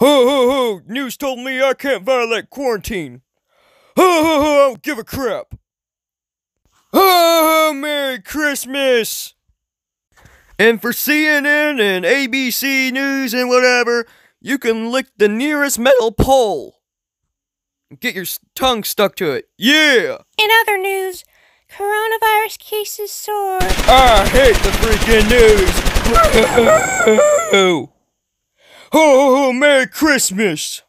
Ho ho ho! News told me I can't violate quarantine. Ho ho ho! I don't give a crap. Ho ho! Merry Christmas. And for CNN and ABC News and whatever, you can lick the nearest metal pole. Get your tongue stuck to it. Yeah. In other news, coronavirus cases soar. I hate the freaking news. ho, ho, Merry Christmas!